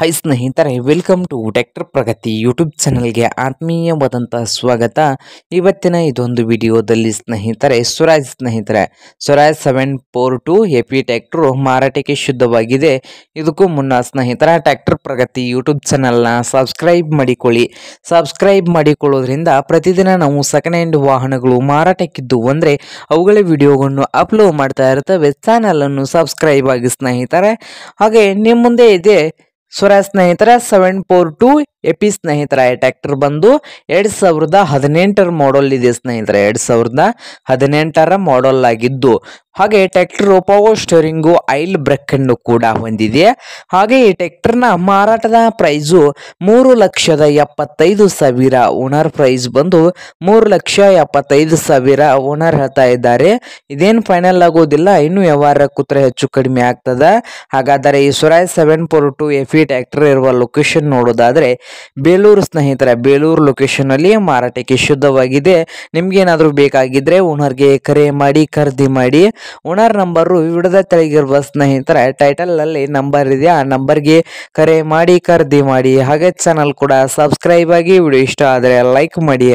high ಸ್ನೇಹಿತರೆ welcome to tractor Pragati YouTube ಚಾನಲ್ಗೆ ಆತ್ಮೀಯವಾದಂತಹ ಸ್ವಾಗತ ಇವತ್ತಿನ ಇದೊಂದು ವಿಡಿಯೋದಲ್ಲಿ ಸ್ನೇಹಿತರೆ ಸ್ವರಾಜ್ ಸ್ನೇಹಿತರೆ ಸ್ವರಾಜ್ ಸೆವೆನ್ ಫೋರ್ ಟು ಎಪಿ ಟ್ಯಾಕ್ಟ್ರು ಮಾರಾಟಕ್ಕೆ ಶುದ್ಧವಾಗಿದೆ ಇದಕ್ಕೂ ಮುನ್ನ ಸ್ನೇಹಿತರ ಟ್ಯಾಕ್ಟರ್ ಪ್ರಗತಿ ಯೂಟ್ಯೂಬ್ ಚಾನಲ್ನ ಸಬ್ಸ್ಕ್ರೈಬ್ ಮಾಡಿಕೊಳ್ಳಿ ಸಬ್ಸ್ಕ್ರೈಬ್ ಮಾಡಿಕೊಳ್ಳೋದ್ರಿಂದ ಪ್ರತಿದಿನ ನಾವು ಸೆಕೆಂಡ್ ಹ್ಯಾಂಡ್ ವಾಹನಗಳು ಮಾರಾಟಕ್ಕಿದ್ದು ಅಂದರೆ ಅವುಗಳ ವಿಡಿಯೋಗಳನ್ನು ಅಪ್ಲೋಡ್ ಮಾಡ್ತಾ ಇರ್ತವೆ ಚಾನಲನ್ನು ಸಬ್ಸ್ಕ್ರೈಬ್ ಆಗಿ ಸ್ನೇಹಿತರೆ ಹಾಗೆ ನಿಮ್ಮ ಮುಂದೆ ಇದೆ ಸೊ ಸ್ನೇಹಿತರೆ ಸೆವೆನ್ ಫೋರ್ ಟು ಎಪಿ ಸ್ನೇಹಿತರ ಟ್ರ್ಯಾಕ್ಟರ್ ಬಂದು ಎರಡು ಸಾವಿರದ ಹದಿನೆಂಟರ ಮಾಡಲ್ ಇದೆ ಸ್ನೇಹಿತರೆ ಎರಡು ಸಾವಿರದ ಹದಿನೆಂಟರ ಮಾಡಲ್ ಆಗಿದ್ದು ಹಾಗೆ tractor power steering oil brake ಅನ್ನು ಕೂಡ ಹೊಂದಿದೆ ಹಾಗೆ ಈ ಟ್ರ್ಯಾಕ್ಟರ್ನ ಮಾರಾಟದ ಪ್ರೈಸು ಮೂರು ಲಕ್ಷದ ಎಪ್ಪತ್ತೈದು ಸಾವಿರ ಓನರ್ ಪ್ರೈಸ್ ಬಂದು ಮೂರು ಲಕ್ಷ ಎಪ್ಪತ್ತೈದು ಸಾವಿರ ಓನರ್ ಹೇಳ್ತಾ ಇದ್ದಾರೆ ಇದೇನು ಫೈನಲ್ ಆಗೋದಿಲ್ಲ ಇನ್ನು ವ್ಯವಹಾರ ಕೂತ್ರೆ ಹೆಚ್ಚು ಕಡಿಮೆ ಆಗ್ತದೆ ಹಾಗಾದರೆ ಈ Swaraj seven four two F E tractor ಇರುವ ಲೊಕೇಶನ್ ನೋಡೋದಾದರೆ ಬೇಲೂರು ಸ್ನೇಹಿತರೆ ಬೇಲೂರು ಅಲ್ಲಿ ಮಾರಾಟಕ್ಕೆ ಶುದ್ಧವಾಗಿದೆ ನಿಮ್ಗೇನಾದರೂ ಬೇಕಾಗಿದ್ರೆ ಓನರ್ಗೆ ಕರೆ ಮಾಡಿ ಖರೀದಿ ಮಾಡಿ ಓನರ್ ನಂಬರು ವಿಡದ ತೆಳಗಿರುವ ಸ್ನೇಹಿತರೆ ಟೈಟಲಲ್ಲಿ ನಂಬರ್ ಇದೆ ಆ ನಂಬರ್ಗೆ ಕರೆ ಮಾಡಿ ಖರೀದಿ ಮಾಡಿ ಹಾಗೆ ಚಾನಲ್ ಕೂಡ ಸಬ್ಸ್ಕ್ರೈಬ್ ಆಗಿ ವಿಡಿಯೋ ಇಷ್ಟ ಆದರೆ ಲೈಕ್ ಮಾಡಿ